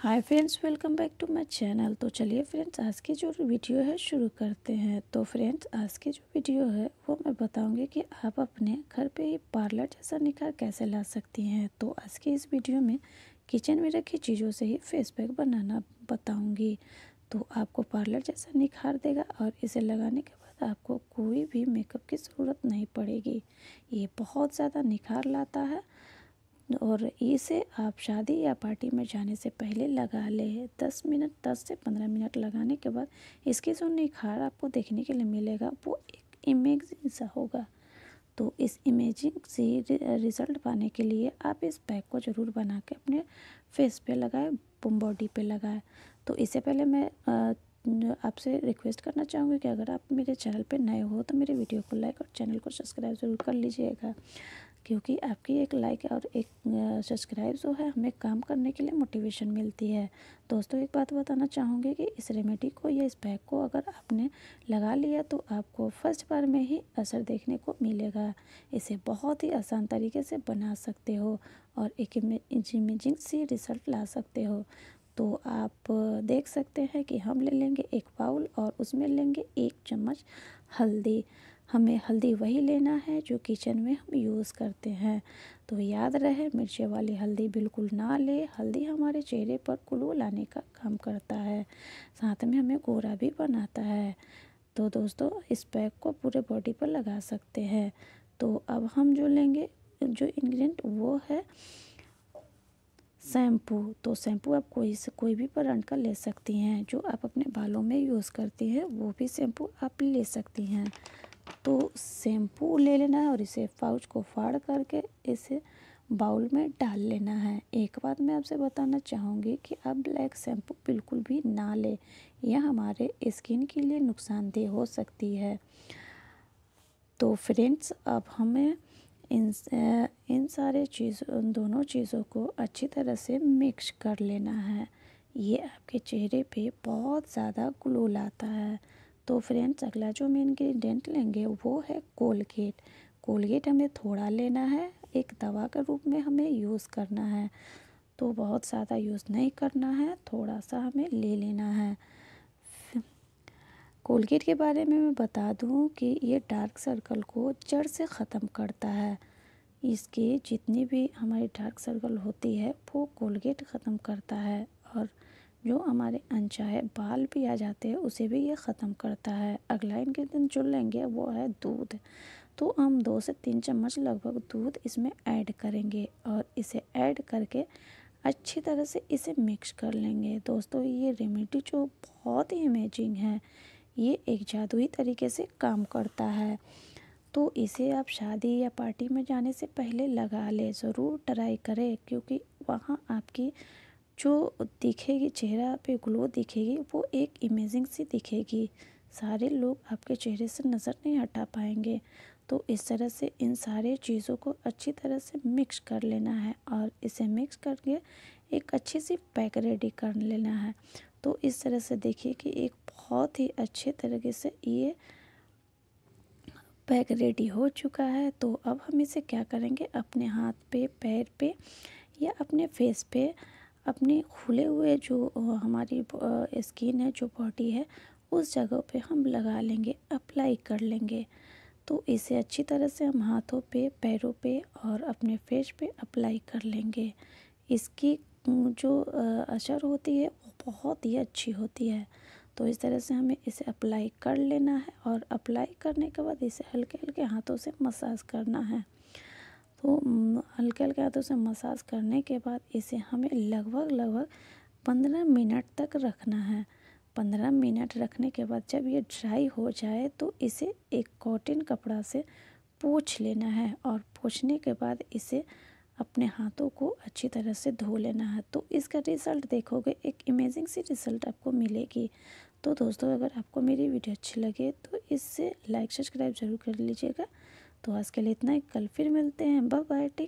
hi friends welcome back to my channel तो चलिए friends आज की जो वीडियो है शुरू करते हैं तो फ्रेंड्स आज की जो वीडियो है वो मैं बताऊंगी कि आप अपने घर पे ही पार्लर जैसा निखार कैसे ला सकती हैं तो आज की इस वीडियो में किचन में रखी चीज़ों से ही फेस पैक बनाना बताऊंगी तो आपको पार्लर जैसा निखार देगा और इसे लगाने के बाद आपको कोई भी मेकअप की ज़रूरत नहीं पड़ेगी ये बहुत ज़्यादा निखार लाता है और इसे आप शादी या पार्टी में जाने से पहले लगा ले दस मिनट दस से पंद्रह मिनट लगाने के बाद इसके जो निखार आपको देखने के लिए मिलेगा वो एक इमेजिंग सा होगा तो इस इमेजिंग से रिज़ल्ट पाने के लिए आप इस पैक को ज़रूर बना के अपने फेस पे लगाएं बॉडी पे लगाएं तो इससे पहले मैं आपसे रिक्वेस्ट करना चाहूँगी कि अगर आप मेरे चैनल पे नए हो तो मेरे वीडियो को लाइक और चैनल को सब्सक्राइब ज़रूर कर लीजिएगा क्योंकि आपकी एक लाइक और एक सब्सक्राइब जो है हमें काम करने के लिए मोटिवेशन मिलती है दोस्तों एक बात बताना चाहूँगी कि इस रेमेडी को या इस पैक को अगर आपने लगा लिया तो आपको फर्स्ट बार में ही असर देखने को मिलेगा इसे बहुत ही आसान तरीके से बना सकते हो और एक इमेजिंग सी रिजल्ट ला सकते हो तो आप देख सकते हैं कि हम ले लेंगे एक बाउल और उसमें लेंगे एक चम्मच हल्दी हमें हल्दी वही लेना है जो किचन में हम यूज़ करते हैं तो याद रहे मिर्चे वाली हल्दी बिल्कुल ना ले हल्दी हमारे चेहरे पर कुलू लाने का काम करता है साथ में हमें गोरा भी बनाता है तो दोस्तों इस पैक को पूरे बॉडी पर लगा सकते हैं तो अब हम जो लेंगे जो इंग्रेडिएंट वो है शैम्पू तो शैम्पू आप कोई से कोई भी ब्रांड का ले सकती हैं जो आप अपने बालों में यूज़ करती हैं वो भी शैम्पू आप ले सकती हैं तो शैम्पू ले लेना है और इसे पाउच को फाड़ करके इसे बाउल में डाल लेना है एक बात मैं आपसे बताना चाहूँगी कि आप ब्लैक शैम्पू बिल्कुल भी ना लें यह हमारे स्किन के लिए नुकसानदेह हो सकती है तो फ्रेंड्स अब हमें इन इन सारे चीज़ों दोनों चीज़ों को अच्छी तरह से मिक्स कर लेना है ये आपके चेहरे पे बहुत ज़्यादा ग्लो लाता है तो फ्रेंड्स अगला जो मेन इन्ग्रीडियंट लेंगे वो है कोलगेट कोलगेट हमें थोड़ा लेना है एक दवा के रूप में हमें यूज़ करना है तो बहुत ज़्यादा यूज़ नहीं करना है थोड़ा सा हमें ले लेना है कोलगेट के बारे में मैं बता दूं कि ये डार्क सर्कल को जड़ से ख़त्म करता है इसके जितनी भी हमारी डार्क सर्कल होती है वो कोलगेट ख़त्म करता है जो हमारे अनचाहे बाल भी आ जाते हैं उसे भी ये ख़त्म करता है अगला दिन जो लेंगे वो है दूध तो हम दो से तीन चम्मच लगभग दूध इसमें ऐड करेंगे और इसे ऐड करके अच्छी तरह से इसे मिक्स कर लेंगे दोस्तों ये रेमेडी जो बहुत ही अमेजिंग है ये एक जादुई तरीके से काम करता है तो इसे आप शादी या पार्टी में जाने से पहले लगा ले ज़रूर ट्राई करें क्योंकि वहाँ आपकी जो दिखेगी चेहरा पे ग्लो दिखेगी वो एक इमेजिंग सी दिखेगी सारे लोग आपके चेहरे से नज़र नहीं हटा पाएंगे तो इस तरह से इन सारे चीज़ों को अच्छी तरह से मिक्स कर लेना है और इसे मिक्स करके एक अच्छी सी पैक रेडी कर लेना है तो इस तरह से देखिए कि एक बहुत ही अच्छे तरीके से ये पैक रेडी हो चुका है तो अब हम इसे क्या करेंगे अपने हाथ पे पैर पे या अपने फेस पे अपने खुले हुए जो हमारी स्किन है जो बॉडी है उस जगह पे हम लगा लेंगे अप्लाई कर लेंगे तो इसे अच्छी तरह से हम हाथों पे पैरों पे और अपने फेस पे अप्लाई कर लेंगे इसकी जो असर होती है वो बहुत ही अच्छी होती है तो इस तरह से हमें इसे अप्लाई कर लेना है और अप्लाई करने के बाद इसे हल्के हल्के हाथों से मसाज करना है तो हल्के हल्के हाथों से मसाज करने के बाद इसे हमें लगभग लगभग पंद्रह मिनट तक रखना है पंद्रह मिनट रखने के बाद जब ये ड्राई हो जाए तो इसे एक कॉटन कपड़ा से पोछ लेना है और पोछने के बाद इसे अपने हाथों को अच्छी तरह से धो लेना है तो इसका रिज़ल्ट देखोगे एक इमेजिंग सी रिज़ल्ट आपको मिलेगी तो दोस्तों अगर आपको मेरी वीडियो अच्छी लगे तो इससे लाइक सब्सक्राइब ज़रूर कर लीजिएगा तो आज के लिए इतना ही कल फिर मिलते हैं बाय बाय टेक